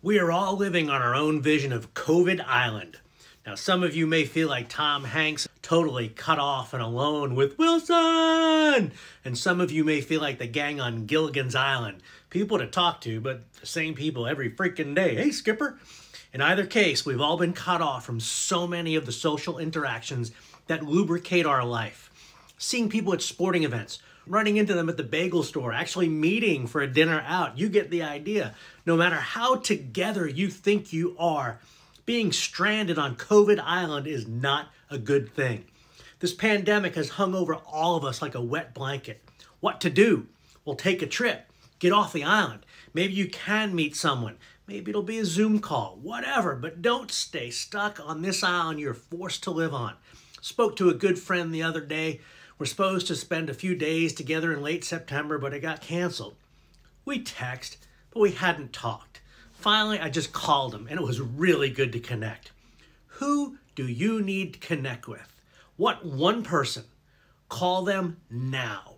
We are all living on our own vision of COVID Island. Now, some of you may feel like Tom Hanks, totally cut off and alone with Wilson! And some of you may feel like the gang on Gilligan's Island. People to talk to, but the same people every freaking day. Hey, Skipper! In either case, we've all been cut off from so many of the social interactions that lubricate our life. Seeing people at sporting events, running into them at the bagel store, actually meeting for a dinner out. You get the idea. No matter how together you think you are, being stranded on COVID Island is not a good thing. This pandemic has hung over all of us like a wet blanket. What to do? Well, take a trip. Get off the island. Maybe you can meet someone. Maybe it'll be a Zoom call, whatever, but don't stay stuck on this island you're forced to live on. Spoke to a good friend the other day we're supposed to spend a few days together in late September, but it got canceled. We texted, but we hadn't talked. Finally, I just called him, and it was really good to connect. Who do you need to connect with? What one person? Call them now.